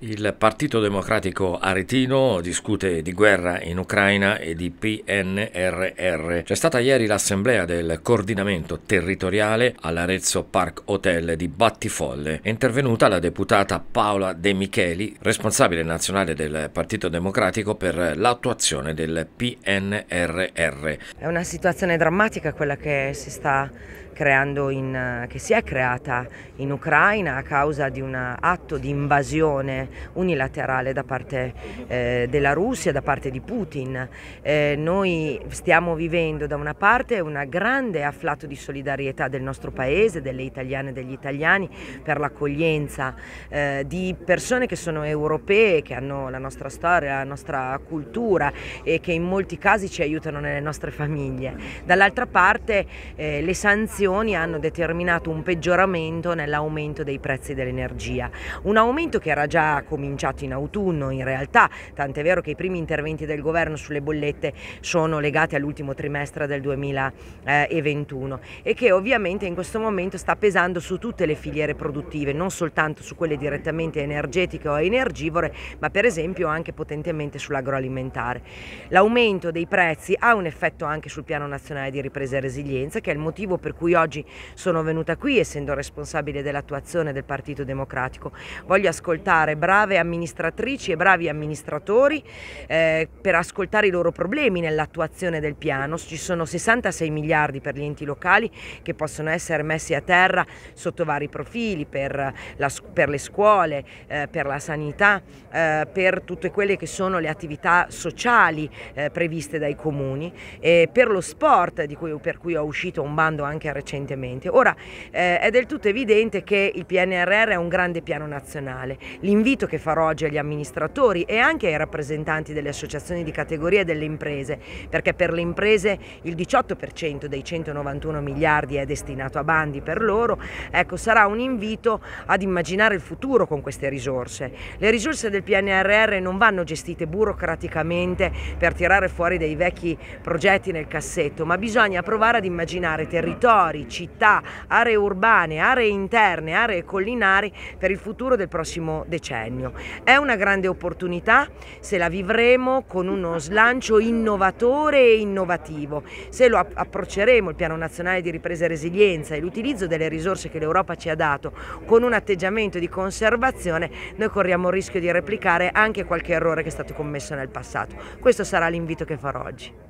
Il Partito Democratico Aretino discute di guerra in Ucraina e di PNRR. C'è stata ieri l'assemblea del coordinamento territoriale all'Arezzo Park Hotel di Battifolle. È intervenuta la deputata Paola De Micheli, responsabile nazionale del Partito Democratico per l'attuazione del PNRR. È una situazione drammatica quella che si sta creando in, che si è creata in Ucraina a causa di un atto di invasione unilaterale da parte eh, della Russia, da parte di Putin. Eh, noi stiamo vivendo da una parte un grande afflato di solidarietà del nostro Paese, delle italiane e degli italiani per l'accoglienza eh, di persone che sono europee, che hanno la nostra storia, la nostra cultura e che in molti casi ci aiutano nelle nostre famiglie. Dall'altra parte eh, le sanzioni hanno determinato un peggioramento nell'aumento dei prezzi dell'energia, un aumento che era già cominciato in autunno in realtà, tant'è vero che i primi interventi del governo sulle bollette sono legati all'ultimo trimestre del 2021 eh, e che ovviamente in questo momento sta pesando su tutte le filiere produttive, non soltanto su quelle direttamente energetiche o energivore, ma per esempio anche potentemente sull'agroalimentare. L'aumento dei prezzi ha un effetto anche sul piano nazionale di ripresa e resilienza, che è il motivo per cui oggi sono venuta qui, essendo responsabile dell'attuazione del Partito Democratico. Voglio ascoltare brave amministratrici e bravi amministratori eh, per ascoltare i loro problemi nell'attuazione del piano. Ci sono 66 miliardi per gli enti locali che possono essere messi a terra sotto vari profili, per, la, per le scuole, eh, per la sanità, eh, per tutte quelle che sono le attività sociali eh, previste dai comuni, e per lo sport cui, per cui ho uscito un bando anche recentemente. Ora eh, è del tutto evidente che il PNRR è un grande piano nazionale. L'invito l'invito che farò oggi agli amministratori e anche ai rappresentanti delle associazioni di categoria e delle imprese, perché per le imprese il 18% dei 191 miliardi è destinato a bandi per loro, ecco, sarà un invito ad immaginare il futuro con queste risorse. Le risorse del PNRR non vanno gestite burocraticamente per tirare fuori dei vecchi progetti nel cassetto, ma bisogna provare ad immaginare territori, città, aree urbane, aree interne, aree collinari per il futuro del prossimo decennio decennio. È una grande opportunità se la vivremo con uno slancio innovatore e innovativo, se lo approcceremo il Piano Nazionale di Ripresa e Resilienza e l'utilizzo delle risorse che l'Europa ci ha dato con un atteggiamento di conservazione, noi corriamo il rischio di replicare anche qualche errore che è stato commesso nel passato. Questo sarà l'invito che farò oggi.